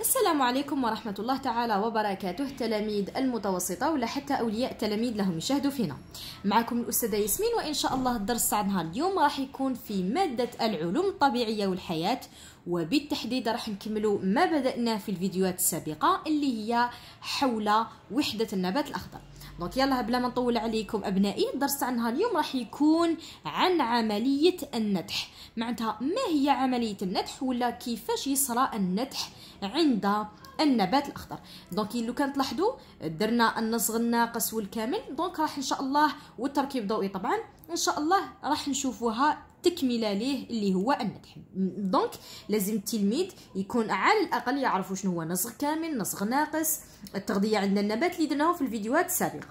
السلام عليكم ورحمة الله تعالى وبركاته تلاميذ المتوسطة ولا حتى أولياء تلاميذ لهم يشاهدوا فينا معكم الأستاذة ياسمين وإن شاء الله الدرس نهار اليوم راح يكون في مادة العلوم الطبيعية والحياة وبالتحديد راح نكملوا ما بدأناه في الفيديوهات السابقة اللي هي حول وحدة النبات الأخضر دونك يلا بلا ما نطول عليكم ابنائي الدرس نهار اليوم راح يكون عن عمليه النتح معناتها ما هي عمليه النتح ولا كيفاش يصرى النتح عند النبات الاخضر دونك لو كان تلاحظوا درنا النصغ الناقص والكامل دونك راح ان شاء الله والتركيب الضوئي طبعا ان شاء الله راح نشوفوها تكمله ليه اللي هو النتح دونك لازم التلميذ يكون على الاقل يعرفوا شنو هو نصغ كامل نصغ ناقص التغذيه عند النبات اللي درناه في الفيديوهات السابقه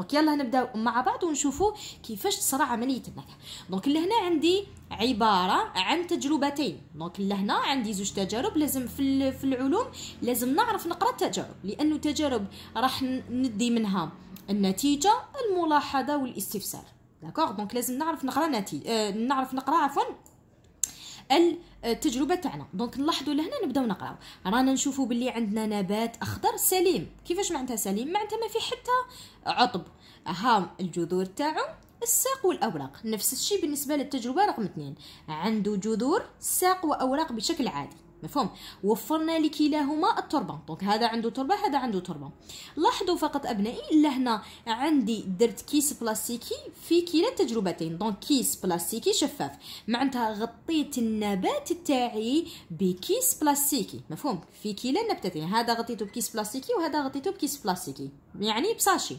دونك يلا نبداو مع بعض ونشوفوا كيفاش تصرى عمليه النكهه دونك لهنا عندي عباره عن تجربتين دونك لهنا عندي زوج تجارب لازم في في العلوم لازم نعرف نقرا التجارب لانه تجارب راح ندي منها النتيجه الملاحظه والاستفسار داكوغ دونك لازم نعرف نقرا نتي... آه نعرف نقرا عفوا ال... التجربه تاعنا دونك نلاحظوا لهنا نبداو نقراو رانا نشوفوا باللي عندنا نبات اخضر سليم كيفاش معناتها سليم معناتها ما في حتى عطب ها الجذور تاعو الساق والاوراق نفس الشيء بالنسبه للتجربه رقم 2 عنده جذور ساق واوراق بشكل عادي مفهوم وفرنا لكلاهما التربه دونك هذا عنده تربه هذا عنده تربه لاحظوا فقط ابنائي لهنا عندي درت كيس بلاستيكي في كلا التجربتين دونك كيس بلاستيكي شفاف معناتها غطيت النبات تاعي بكيس بلاستيكي مفهوم في كلا النبتتين هذا غطيته بكيس بلاستيكي وهذا غطيته بكيس بلاستيكي يعني بساشي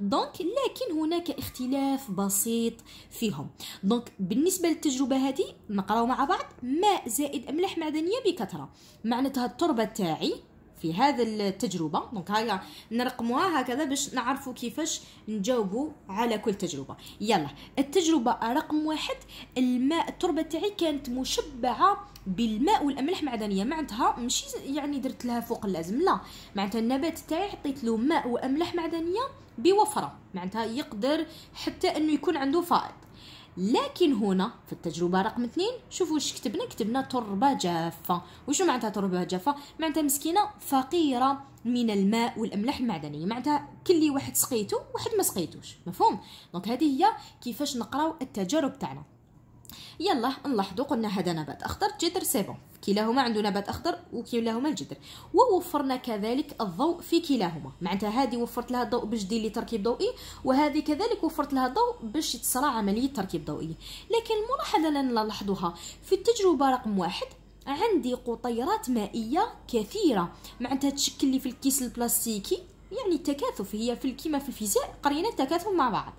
دونك لكن هناك اختلاف بسيط فيهم دونك بالنسبه للتجربه هذه نقراو مع بعض ماء زائد املاح معدنيه بكثره معناتها التربه تاعي في هذه التجربه دونك هيا نرقموها هكذا باش نعرفوا كيفاش نجاوبوا على كل تجربه يلا التجربه رقم واحد الماء التربه تاعي كانت مشبعه بالماء والاملاح المعدنيه معناتها ماشي يعني درت لها فوق اللازم لا معناتها النبات تاعي حطيت له ماء واملاح معدنيه بوفره معناتها يقدر حتى انه يكون عنده فائض لكن هنا في التجربه رقم اثنين شوفوا واش كتبنا كتبنا تربه جافه وشنو معناتها تربه جافه معناتها مسكينه فقيره من الماء والاملاح المعدنيه معناتها كل واحد سقيتو واحد ما سقيتوش مفهوم دونك هذه هي كيفاش نقراو التجارب تاعنا يلا نلاحظوا قلنا هذا نبات اخضر جدر بون كلاهما عنده نبات اخضر وكلاهما الجدر ووفرنا كذلك الضوء في كلاهما معناتها هذه وفرت لها الضوء باش دير لي تركيب ضوئي وهذه كذلك وفرت لها الضوء باش تصرى عمليه تركيب ضوئي لكن الملاحظه اللي نلاحظوها في التجربه رقم واحد عندي قطيرات مائيه كثيره معناتها تشكل لي في الكيس البلاستيكي يعني التكاثف هي في كيما في الفيزياء قرينا التكاثف مع بعض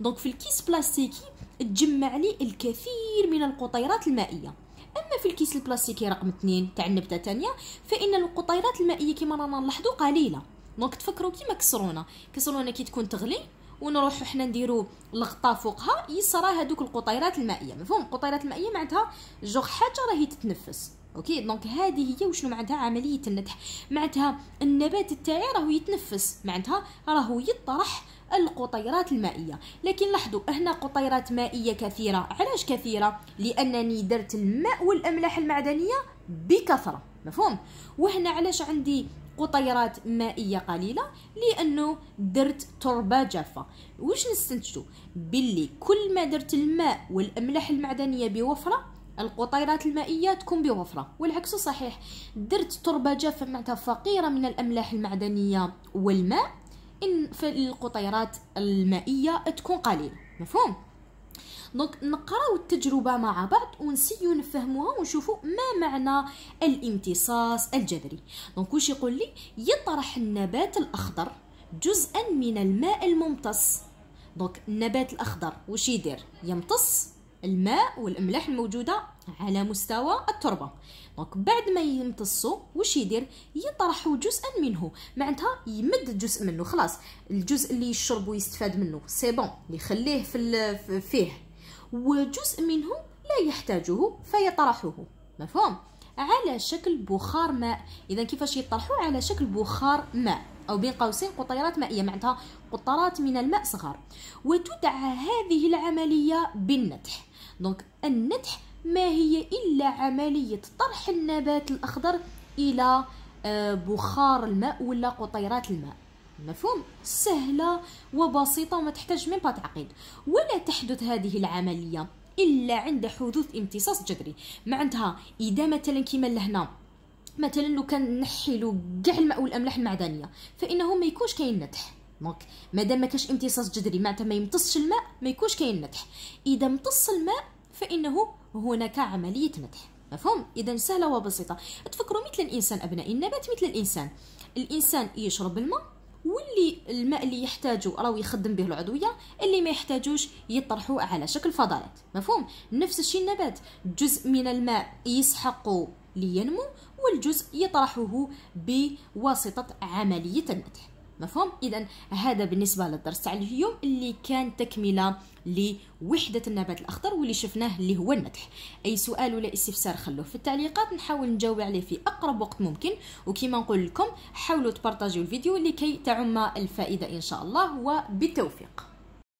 دونك في الكيس بلاستيكي تجمع لي الكثير من القطيرات المائية اما في الكيس البلاستيكي رقم 2 تاع النبته الثانيه فان القطيرات المائيه كما رانا نلاحظوا قليله دونك تفكروا كيما كسرونه كسرونه كي تكون تغلي ونروحوا حنا نديرو لغطا فوقها يصرى هذوك القطيرات المائيه مفهوم القطيرات المائيه معناتها جوغ حاجه راهي تتنفس اوكي دونك هذه هي وشنو معناتها عمليه النطح معناتها النبات تاعي راهو يتنفس معناتها راهو يطرح القطيرات المائيه لكن لاحظوا هنا قطيرات مائيه كثيره علاش كثيره لانني درت الماء والاملاح المعدنيه بكثره مفهوم وهنا علاش عندي قطيرات مائية قليلة لأنه درت تربة جافة واش نستنتجو باللي كل ما درت الماء والأملاح المعدنية بوفرة القطيرات المائية تكون بوفرة والعكس صحيح درت تربة جافة معناتها فقيرة من الأملاح المعدنية والماء إن فالقطيرات المائية تكون قليلة مفهوم؟ دونك نقراو التجربه مع بعض ونسيو نفهموها ونشوفوا ما معنى الامتصاص الجذري دونك واش يقول لي يطرح النبات الاخضر جزءا من الماء الممتص دونك النبات الاخضر واش يدير يمتص الماء والاملاح الموجوده على مستوى التربه دونك بعد ما يمتصوا واش يدير يطرح جزءا منه معناتها يمد جزء منه خلاص الجزء اللي يشرب ويستفاد منه سي بون يخليه في فيه وجزء منه لا يحتاجه فيطرحه مفهوم على شكل بخار ماء اذا كيفاش يطرحوا على شكل بخار ماء او بين قوسين قطيرات مائيه معناتها قطرات من الماء صغار وتدعى هذه العمليه بالنتح دونك النتح ما هي إلا عملية طرح النبات الأخضر إلى آه، بخار الماء ولا قطيرات الماء مفهوم سهلة وبسيطة وما تحتاج من تعقيد ولا تحدث هذه العملية إلا عند حدوث امتصاص جذري معناتها إذا مثلا كيما لهنا مثلا لو كان نحيلو كاع الماء والاملاح المعدنيه فانه ما يكونش كاين نتح دونك مادام ما كاش امتصاص جذري معناتها ما يمتصش الماء ما يكونش كاين نتح اذا امتص الماء فانه هناك عمليه نتح مفهوم اذا سهله وبسيطه تفكروا مثل الانسان ابنائي النبات مثل الانسان الانسان يشرب الماء واللي الماء اللي يحتاجه راهو يخدم به العضويه اللي ما يحتاجوش يطرحوا على شكل فضلات مفهوم نفس الشيء النبات جزء من الماء يسحق لينمو والجزء يطرحه بواسطه عمليه النتح مفهوم اذا هذا بالنسبه للدرس تاع اليوم اللي كان تكمله لوحده النبات الاخضر واللي شفناه اللي هو النتح اي سؤال ولا استفسار خلوه في التعليقات نحاول نجاوب عليه في اقرب وقت ممكن وكما نقول لكم حاولوا تبارطاجيو الفيديو لكي تعم الفائده ان شاء الله وبالتوفيق